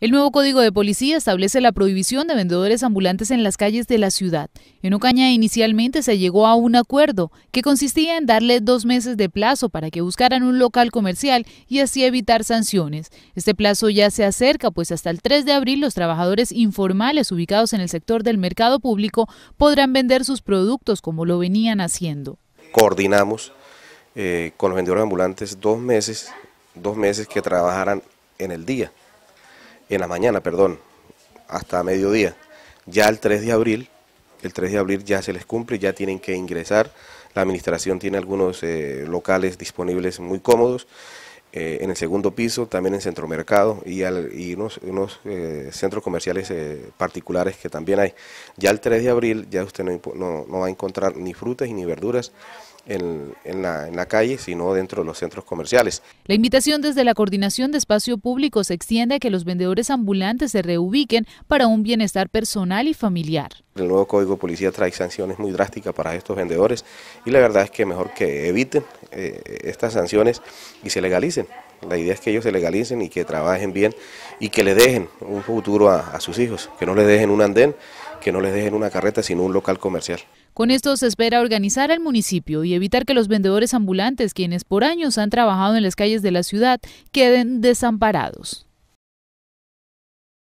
El nuevo Código de Policía establece la prohibición de vendedores ambulantes en las calles de la ciudad. En Ocaña inicialmente se llegó a un acuerdo que consistía en darle dos meses de plazo para que buscaran un local comercial y así evitar sanciones. Este plazo ya se acerca, pues hasta el 3 de abril los trabajadores informales ubicados en el sector del mercado público podrán vender sus productos como lo venían haciendo. Coordinamos eh, con los vendedores ambulantes dos meses, dos meses que trabajaran en el día en la mañana, perdón, hasta mediodía. Ya el 3 de abril, el 3 de abril ya se les cumple, ya tienen que ingresar. La administración tiene algunos eh, locales disponibles muy cómodos. Eh, en el segundo piso, también en Centromercado y, y unos, eh, centros comerciales particulares que también hay. Ya el 3 de abril ya usted no, va a encontrar ni frutas ni verduras en, la, calle, sino dentro de los centros comerciales. La invitación desde la Coordinación de Espacio Público se extiende a que los vendedores ambulantes se reubiquen para un bienestar personal y familiar. El nuevo Código Policía trae sanciones muy drásticas para estos vendedores y la verdad es que mejor que eviten eh, estas sanciones y se legalicen. La idea es que ellos se legalicen y que trabajen bien y que le dejen un futuro a, a sus hijos, que no les dejen un andén, que no les dejen una carreta, sino un local comercial. Con esto se espera organizar al municipio y evitar que los vendedores ambulantes, quienes por años han trabajado en las calles de la ciudad, queden desamparados.